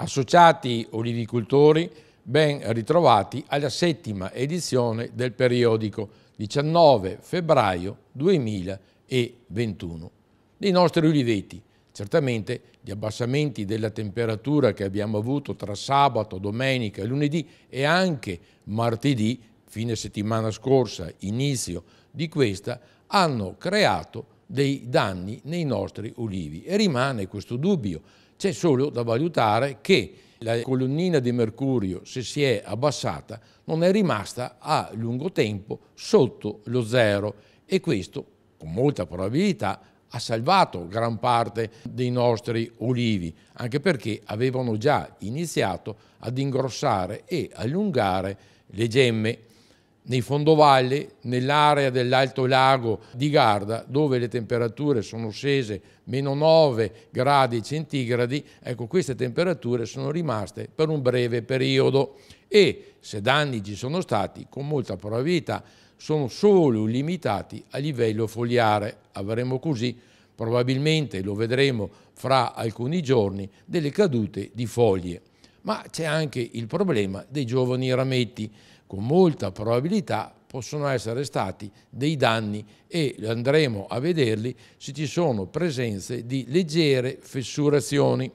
associati olivicoltori, ben ritrovati alla settima edizione del periodico 19 febbraio 2021. Dei nostri oliveti, certamente gli abbassamenti della temperatura che abbiamo avuto tra sabato, domenica, lunedì e anche martedì, fine settimana scorsa, inizio di questa, hanno creato dei danni nei nostri ulivi e rimane questo dubbio c'è solo da valutare che la colonnina di mercurio, se si è abbassata, non è rimasta a lungo tempo sotto lo zero e questo, con molta probabilità, ha salvato gran parte dei nostri olivi, anche perché avevano già iniziato ad ingrossare e allungare le gemme nei fondovalli, nell'area dell'Alto Lago di Garda, dove le temperature sono scese meno 9 gradi centigradi, ecco queste temperature sono rimaste per un breve periodo e se danni ci sono stati, con molta probabilità sono solo limitati a livello foliare. Avremo così, probabilmente lo vedremo fra alcuni giorni, delle cadute di foglie. Ma c'è anche il problema dei giovani rametti con molta probabilità possono essere stati dei danni e andremo a vederli se ci sono presenze di leggere fessurazioni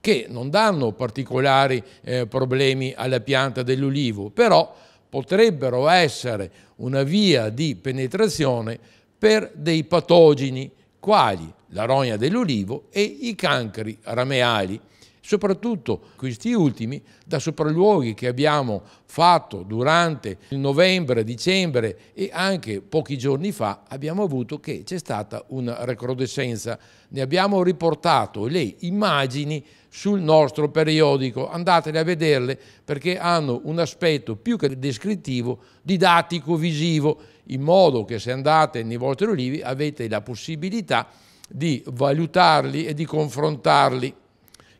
che non danno particolari eh, problemi alla pianta dell'olivo, però potrebbero essere una via di penetrazione per dei patogeni quali la rogna dell'olivo e i cancri rameali. Soprattutto questi ultimi da sopralluoghi che abbiamo fatto durante il novembre, dicembre e anche pochi giorni fa abbiamo avuto che c'è stata una recrudescenza. Ne abbiamo riportato le immagini sul nostro periodico, andatele a vederle perché hanno un aspetto più che descrittivo, didattico, visivo, in modo che se andate nei vostri olivi avete la possibilità di valutarli e di confrontarli.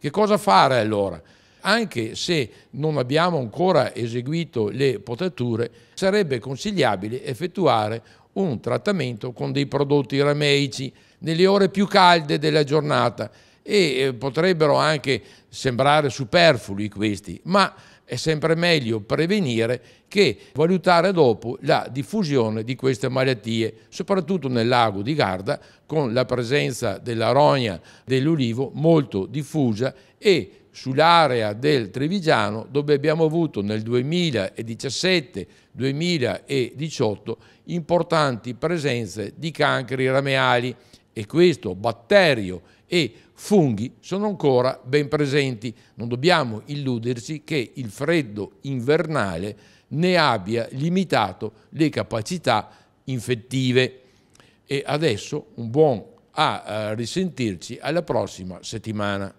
Che cosa fare allora? Anche se non abbiamo ancora eseguito le potature, sarebbe consigliabile effettuare un trattamento con dei prodotti rameici nelle ore più calde della giornata e eh, potrebbero anche sembrare superflui questi, ma è sempre meglio prevenire che valutare dopo la diffusione di queste malattie, soprattutto nel lago di Garda, con la presenza della rogna dell'ulivo molto diffusa e sull'area del Trevigiano dove abbiamo avuto nel 2017-2018 importanti presenze di cancri rameali e questo batterio e funghi sono ancora ben presenti. Non dobbiamo illuderci che il freddo invernale ne abbia limitato le capacità infettive. E adesso un buon a risentirci alla prossima settimana.